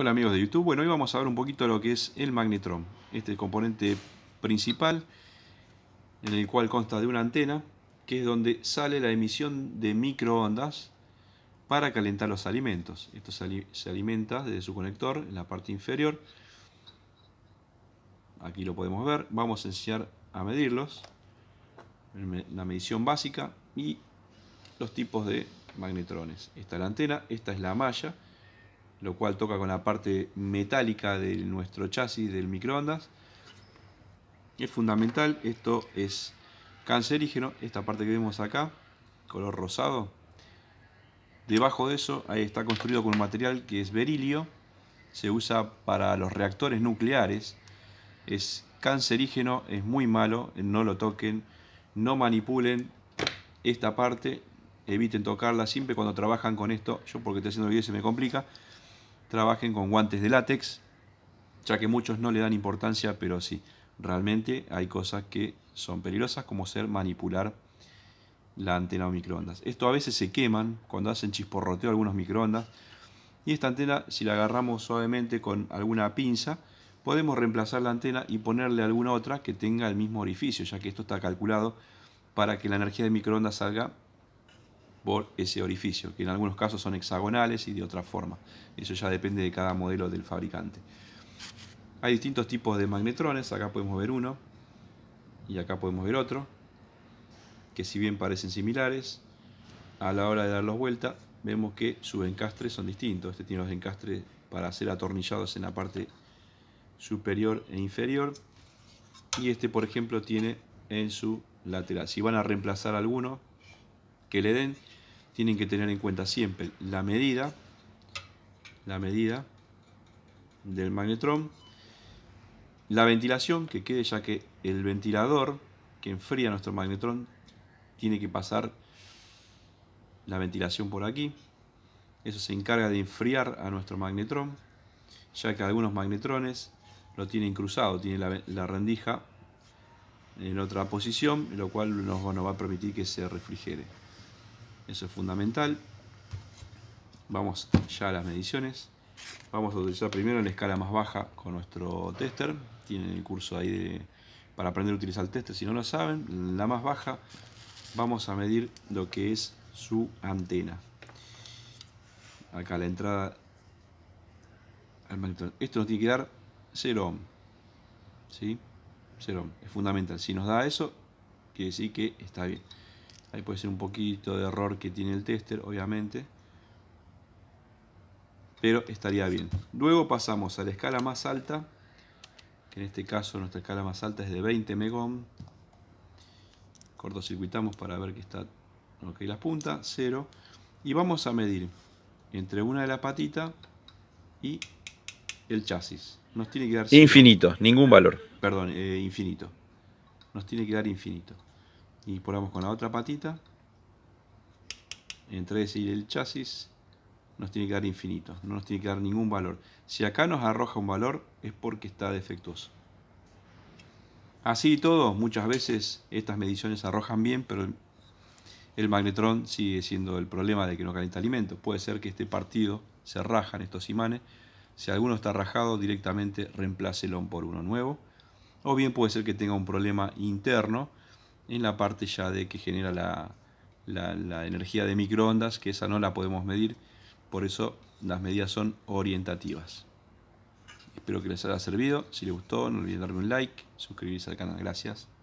Hola amigos de YouTube, bueno hoy vamos a ver un poquito lo que es el magnetrón, este componente principal en el cual consta de una antena que es donde sale la emisión de microondas para calentar los alimentos. Esto se alimenta desde su conector en la parte inferior, aquí lo podemos ver, vamos a enseñar a medirlos, la medición básica y los tipos de magnetrones. Esta es la antena, esta es la malla, lo cual toca con la parte metálica de nuestro chasis del microondas. Es fundamental, esto es cancerígeno, esta parte que vemos acá, color rosado. Debajo de eso, ahí está construido con un material que es berilio, se usa para los reactores nucleares, es cancerígeno, es muy malo, no lo toquen, no manipulen esta parte, eviten tocarla siempre cuando trabajan con esto, yo porque estoy haciendo el video se me complica, trabajen con guantes de látex, ya que muchos no le dan importancia, pero sí, realmente hay cosas que son peligrosas, como ser manipular la antena o microondas. Esto a veces se queman cuando hacen chisporroteo algunos microondas. Y esta antena, si la agarramos suavemente con alguna pinza, podemos reemplazar la antena y ponerle alguna otra que tenga el mismo orificio, ya que esto está calculado para que la energía de microondas salga por ese orificio, que en algunos casos son hexagonales y de otra forma. Eso ya depende de cada modelo del fabricante. Hay distintos tipos de magnetrones, acá podemos ver uno y acá podemos ver otro, que si bien parecen similares, a la hora de darlos vuelta vemos que sus encastres son distintos. Este tiene los encastres para ser atornillados en la parte superior e inferior y este por ejemplo tiene en su lateral. Si van a reemplazar alguno que le den, tienen que tener en cuenta siempre la medida, la medida del magnetrón, la ventilación que quede ya que el ventilador que enfría nuestro magnetrón tiene que pasar la ventilación por aquí. Eso se encarga de enfriar a nuestro magnetrón, ya que algunos magnetrones lo tienen cruzado, tiene la, rendija en otra posición, lo cual nos, nos va a permitir que se refrigere. Eso es fundamental. Vamos ya a las mediciones. Vamos a utilizar primero la escala más baja con nuestro tester. Tienen el curso ahí de, para aprender a utilizar el tester si no lo saben. la más baja vamos a medir lo que es su antena. Acá la entrada al Esto nos tiene que dar 0 ¿Sí? 0 ohm. Es fundamental. Si nos da eso, quiere decir que está bien. Ahí puede ser un poquito de error que tiene el tester, obviamente. Pero estaría bien. Luego pasamos a la escala más alta. Que en este caso nuestra escala más alta es de 20 megohm. Cortocircuitamos para ver que está ok la punta, 0. Y vamos a medir entre una de la patita y el chasis. Nos tiene que dar... Infinito, ningún valor. Perdón, eh, infinito. Nos tiene que dar infinito y probamos con la otra patita entre ese y el chasis nos tiene que dar infinito, no nos tiene que dar ningún valor. Si acá nos arroja un valor es porque está defectuoso. Así y todo, muchas veces estas mediciones arrojan bien, pero el magnetrón sigue siendo el problema de que no calienta alimento Puede ser que este partido se rajan estos imanes. Si alguno está rajado, directamente reemplácelo por uno nuevo. O bien puede ser que tenga un problema interno en la parte ya de que genera la, la, energía de microondas, que esa no la podemos medir, por eso las medidas son orientativas. Espero que les haya servido, si les gustó no olviden darme un like, suscribirse al canal, gracias.